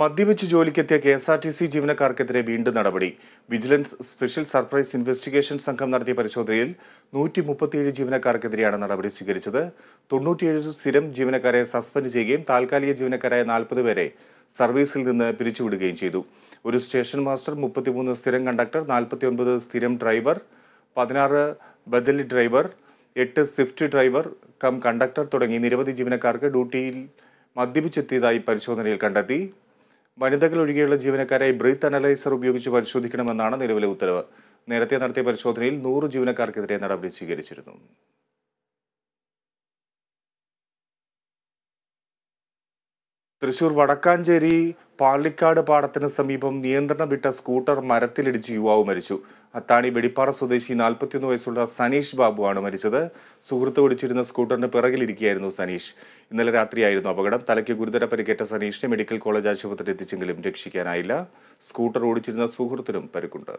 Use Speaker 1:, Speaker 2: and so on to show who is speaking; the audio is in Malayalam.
Speaker 1: മദ്യപിച്ച് ജോലിക്കെത്തിയ K S R T C ജീവനക്കാർക്കെതിരെ വീണ്ടും നടപടി വിജിലൻസ് സ്പെഷ്യൽ സർപ്രൈസ് ഇൻവെസ്റ്റിഗേഷൻ സംഘം നടത്തിയ പരിശോധനയിൽ നൂറ്റി മുപ്പത്തിയേഴ് ജീവനക്കാർക്കെതിരെയാണ് നടപടി സ്വീകരിച്ചത് തൊണ്ണൂറ്റിയേഴ് സ്ഥിരം ജീവനക്കാരെ സസ്പെൻഡ് ചെയ്യുകയും താൽക്കാലിക ജീവനക്കാരായ നാൽപ്പത് പേരെ സർവീസിൽ നിന്ന് പിരിച്ചുവിടുകയും ചെയ്തു ഒരു സ്റ്റേഷൻ മാസ്റ്റർ മുപ്പത്തിമൂന്ന് സ്ഥിരം കണ്ടക്ടർ നാൽപ്പത്തിയൊൻപത് സ്ഥിരം ഡ്രൈവർ പതിനാറ് ബദലി ഡ്രൈവർ എട്ട് സ്വിഫ്റ്റ് ഡ്രൈവർ കം കണ്ടക്ടർ തുടങ്ങി നിരവധി ജീവനക്കാർക്ക് ഡ്യൂട്ടിയിൽ മദ്യപിച്ചെത്തിയതായി പരിശോധനയിൽ കണ്ടെത്തി വനിതകൾ ഒഴികെയുള്ള ജീവനക്കാരെ ബ്രീത്ത് അനലൈസർ ഉപയോഗിച്ച് പരിശോധിക്കണമെന്നാണ് നിലവിലെ ഉത്തരവ് നേരത്തെ നടത്തിയ പരിശോധനയിൽ നൂറ് ജീവനക്കാർക്കെതിരെ നടപടി സ്വീകരിച്ചിരുന്നു തൃശൂർ വടക്കാഞ്ചേരി പാള്ളിക്കാട് പാടത്തിന് സമീപം നിയന്ത്രണം വിട്ട സ്കൂട്ടർ മരത്തിലിടിച്ച് യുവാവ് മരിച്ചു അത്താണി വെടിപ്പാറ സ്വദേശി നാൽപ്പത്തിയൊന്ന് വയസ്സുള്ള സനീഷ് ബാബുവാണ് മരിച്ചത് സുഹൃത്ത് ഓടിച്ചിരുന്ന സ്കൂട്ടറിന് പിറകിലിരിക്കുകയായിരുന്നു സനീഷ് ഇന്നലെ രാത്രിയായിരുന്നു അപകടം തലയ്ക്ക് ഗുരുതര പരിക്കേറ്റ സനീഷിനെ മെഡിക്കൽ കോളേജ് ആശുപത്രിയിൽ എത്തിച്ചെങ്കിലും രക്ഷിക്കാനായില്ല സ്കൂട്ടർ ഓടിച്ചിരുന്ന സുഹൃത്തിനും പരിക്കുണ്ട്